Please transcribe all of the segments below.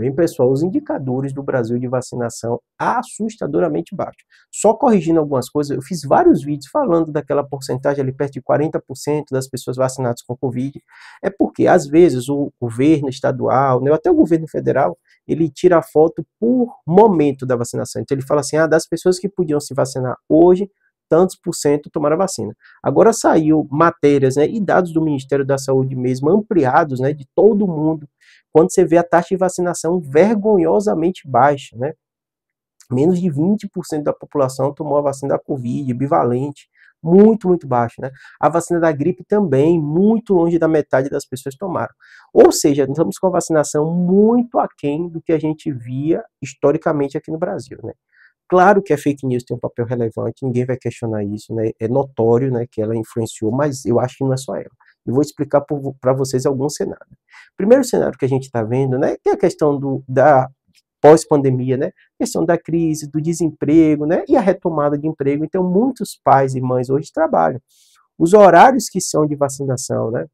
bem, pessoal, os indicadores do Brasil de vacinação assustadoramente baixos. Só corrigindo algumas coisas, eu fiz vários vídeos falando daquela porcentagem ali perto de 40% das pessoas vacinadas com Covid. É porque, às vezes, o governo estadual, né, até o governo federal, ele tira a foto por momento da vacinação. Então, ele fala assim: ah, das pessoas que podiam se vacinar hoje, tantos por cento tomaram a vacina. Agora saiu matérias né, e dados do Ministério da Saúde mesmo, ampliados né, de todo mundo, quando você vê a taxa de vacinação vergonhosamente baixa, né? Menos de 20% da população tomou a vacina da Covid, bivalente, muito, muito baixo, né? A vacina da gripe também, muito longe da metade das pessoas tomaram. Ou seja, estamos com a vacinação muito aquém do que a gente via historicamente aqui no Brasil, né? Claro que a fake news tem um papel relevante, ninguém vai questionar isso, né? É notório, né, que ela influenciou, mas eu acho que não é só ela. Eu vou explicar para vocês algum cenário. Primeiro cenário que a gente está vendo, né, é a questão do, da pós-pandemia, né? questão da crise, do desemprego, né? E a retomada de emprego. Então, muitos pais e mães hoje trabalham. Os horários que são de vacinação, né?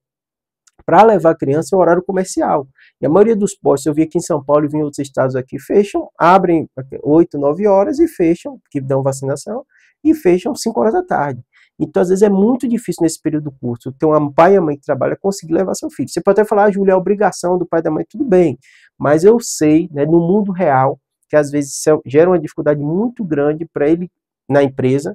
para levar a criança é o horário comercial. E a maioria dos postos, eu vi aqui em São Paulo e vi em outros estados aqui, fecham, abrem 8, 9 horas e fecham, que dão vacinação, e fecham 5 horas da tarde. Então, às vezes, é muito difícil nesse período curto ter um pai e a mãe que trabalha conseguir levar seu filho. Você pode até falar, ah, Júlia, é obrigação do pai e da mãe, tudo bem. Mas eu sei, né, no mundo real, que às vezes é, gera uma dificuldade muito grande para ele na empresa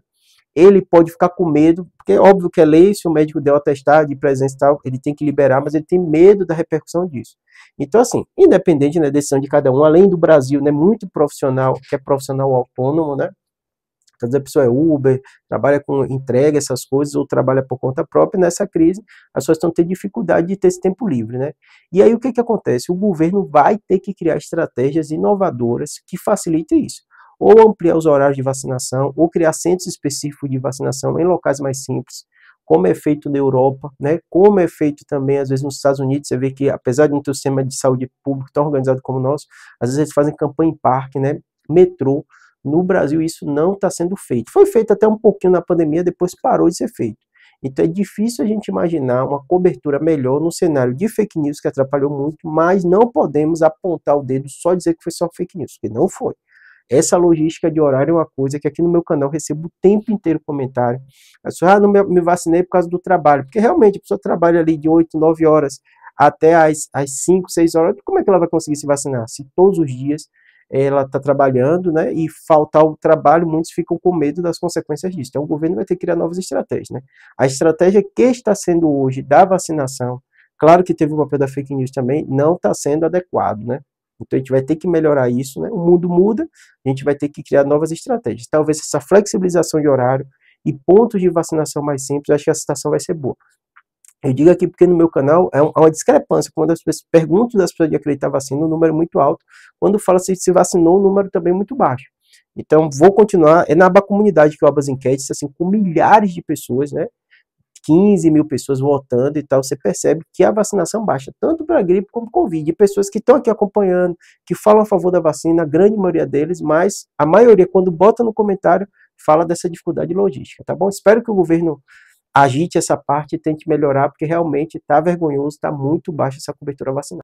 ele pode ficar com medo, porque é óbvio que é lei, se o médico deu atestado de presença e tal, ele tem que liberar, mas ele tem medo da repercussão disso. Então, assim, independente da né, decisão de cada um, além do Brasil, né, muito profissional, que é profissional autônomo, né, às vezes a pessoa é Uber, trabalha com entrega, essas coisas, ou trabalha por conta própria, nessa crise, as pessoas estão tendo dificuldade de ter esse tempo livre, né? E aí o que, que acontece? O governo vai ter que criar estratégias inovadoras que facilitem isso ou ampliar os horários de vacinação, ou criar centros específicos de vacinação em locais mais simples, como é feito na Europa, né? como é feito também, às vezes, nos Estados Unidos, você vê que, apesar de não ter um sistema de saúde público tão organizado como o nosso, às vezes eles fazem campanha em parque, né? metrô, no Brasil isso não está sendo feito. Foi feito até um pouquinho na pandemia, depois parou de ser feito. Então é difícil a gente imaginar uma cobertura melhor no cenário de fake news que atrapalhou muito, mas não podemos apontar o dedo só dizer que foi só fake news, porque não foi. Essa logística de horário é uma coisa que aqui no meu canal recebo o tempo inteiro comentário. A senhora ah, não me, me vacinei por causa do trabalho. Porque realmente a pessoa trabalha ali de 8, 9 horas até as, as 5, 6 horas. Como é que ela vai conseguir se vacinar? Se todos os dias ela está trabalhando, né, e faltar o trabalho, muitos ficam com medo das consequências disso. Então, o governo vai ter que criar novas estratégias, né. A estratégia que está sendo hoje da vacinação, claro que teve o papel da fake news também, não está sendo adequado, né. Então a gente vai ter que melhorar isso, né? O mundo muda, a gente vai ter que criar novas estratégias. Talvez essa flexibilização de horário e pontos de vacinação mais simples, acho que a situação vai ser boa. Eu digo aqui porque no meu canal é uma discrepância, quando as pessoas perguntam das pessoas de acreditar vacina, um número é muito alto, quando fala se se vacinou, um número também é muito baixo. Então, vou continuar, é na aba comunidade que eu abro as enquetes, assim, com milhares de pessoas, né, 15 mil pessoas votando e tal, você percebe que a vacinação baixa, tanto para a gripe como para Covid. E pessoas que estão aqui acompanhando, que falam a favor da vacina, a grande maioria deles, mas a maioria, quando bota no comentário, fala dessa dificuldade logística, tá bom? Espero que o governo agite essa parte e tente melhorar, porque realmente está vergonhoso, está muito baixa essa cobertura vacinal.